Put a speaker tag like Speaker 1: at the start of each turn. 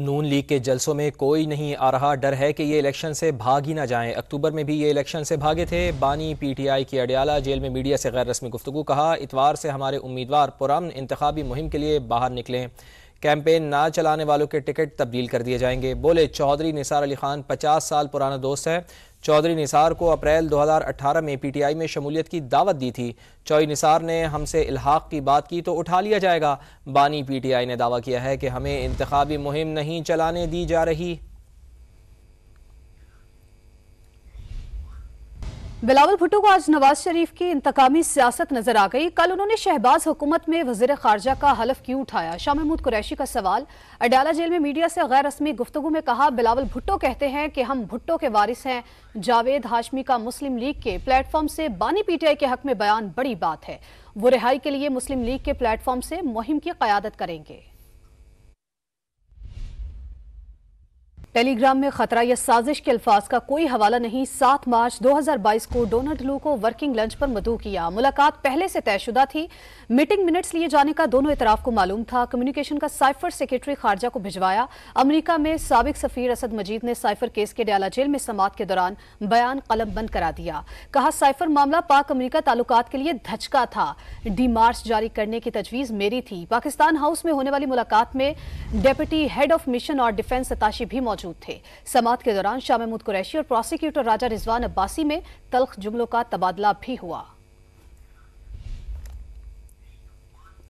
Speaker 1: नून league के जलसों में कोई नहीं आ रहा डर है कि ये इलेक्शन से भाग ही ना जाएं अक्टूबर में भी ये इलेक्शन से भागे थे बानी पीटीआई की अडियाला जेल में मीडिया से गैर रस्मी गुफ्तु कहा इतवार से हमारे उम्मीदवार पुरम इंतबी मुहिम के लिए बाहर निकलें कैंपेन ना चलाने वालों के टिकट तब्दील कर दिए जाएंगे बोले चौधरी निसार अली खान पचास साल पुराना दोस्त है चौधरी निसार को अप्रैल 2018 में पीटीआई में शमूलियत की दावत दी थी चौधरी निसार ने हमसे इलाहाक की बात की तो उठा लिया जाएगा बानी पीटीआई ने दावा किया है कि हमें इंतबी मुहिम नहीं चलाने दी जा रही
Speaker 2: बिलावल भुट्टो को आज नवाज शरीफ की इंतकामी सियासत नजर आ गई कल उन्होंने शहबाज हुकूमत में वजीर खारजा का हलफ क्यों उठाया शाह महमूद कुरैशी का सवाल अडयाला जेल में मीडिया से गैर रस्मी गुफ्तु में कहा बिलावल भुट्टो कहते हैं कि हम भुट्टो के वारिस हैं जावेद हाशमी का मुस्लिम लीग के प्लेटफॉर्म से बानी पीटीआई के हक में बयान बड़ी बात है वो रिहाई के लिए मुस्लिम लीग के प्लेटफॉर्म से मुहिम की क्यादत करेंगे टेलीग्राम में खतरा या साजिश के अल्फाज का कोई हवाला नहीं सात मार्च 2022 को डोनाल्ड लू को वर्किंग लंच पर मदू किया मुलाकात पहले से तयशुदा थी मीटिंग मिनट्स लिए जाने का दोनों इतराफ को मालूम था कम्युनिकेशन का साइफर सेक्रेटरी खारजा को भिजवाया अमरीका में सबक सफीर असद मजीद ने साइफर केस के डयाला जेल में समात के दौरान बयान कलम बंद करा दिया कहा साइफर मामला पाक अमरीका ताल्लुक के लिए धचका था डी मार्च जारी करने की तजवीज़ मेरी थी पाकिस्तान हाउस में होने वाली मुलाकात में डेप्यूटी हेड ऑफ मिशन और डिफेंस सताशी भी मौजूद थे समाध के दौरान शाह महमूद कुरैशी और प्रोसिक्यूटर राजा रिजवान अब्बासी में तल्ख जुमलों का तबादला भी हुआ